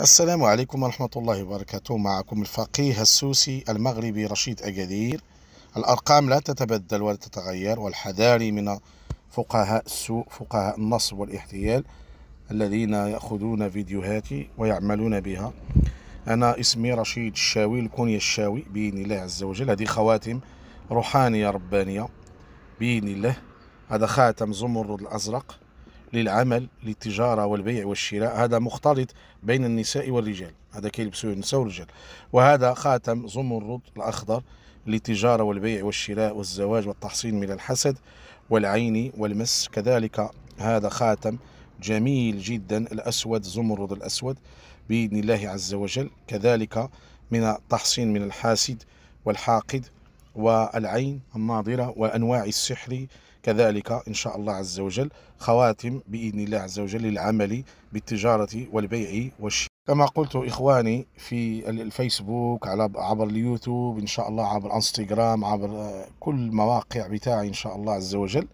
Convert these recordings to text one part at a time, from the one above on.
السلام عليكم ورحمة الله وبركاته معكم الفقيه السوسي المغربي رشيد أكادير الأرقام لا تتبدل ولا تتغير والحذاري من فقهاء السوء فقهاء النصب والاحتيال الذين يأخذون فيديوهاتي ويعملون بها أنا اسمي رشيد الشاوي الكونية الشاوي بإذن الله عز وجل هذه خواتم روحانية ربانية بإذن الله هذا خاتم زمرد الأزرق للعمل للتجارة والبيع والشراء هذا مختلط بين النساء والرجال هذا كيلبسوه النساء والرجال وهذا خاتم زمرد الأخضر للتجارة والبيع والشراء والزواج والتحصين من الحسد والعين والمس كذلك هذا خاتم جميل جدا الأسود زمرد الأسود بإذن الله عز وجل كذلك من التحصين من الحاسد والحاقد والعين الناظرة وأنواع السحر كذلك إن شاء الله عز وجل خواتم بإذن الله عز وجل للعمل بالتجارة والبيع والشراء كما قلت إخواني في الفيسبوك على عبر اليوتيوب إن شاء الله عبر انستغرام عبر آه، كل مواقع بتاعي إن شاء الله عز وجل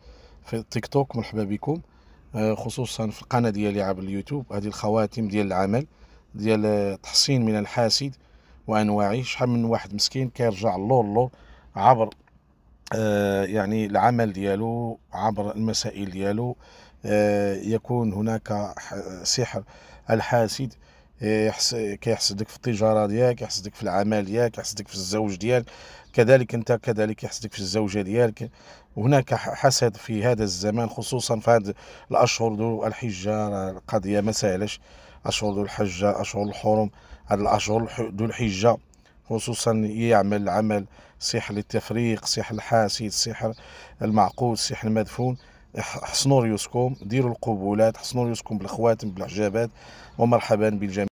في التيك توك مرحبا بكم آه، خصوصا في القناة ديالي عبر اليوتيوب هذه الخواتم ديال العمل ديال آه، تحصين من الحاسد وأنواعه شحال من واحد مسكين كيرجع اللور اللور عبر آه، يعني العمل ديالو عبر المسائل ديالو آه، يكون هناك سحر الحاسد آه، كيحسدك في التجاره ديالك يحسدك في العمل ديالك يحسدك في الزوج ديالك كذلك انت كذلك يحسدك في الزوجه ديالك هناك حسد في هذا الزمان خصوصا في هذه الاشهر ذو الحجه القضيه ما سهلش اشهر ذو الحجه اشهر الحرم هذه الاشهر ذو الحجه خصوصا يعمل عمل سحر للتفريق سحر الحاسد سحر المعقول سحر المدفون حصنوا ريوسكم ديروا القبولات حصنوا ريوسكم بالخواتم بالحجابات ومرحبا بالجميع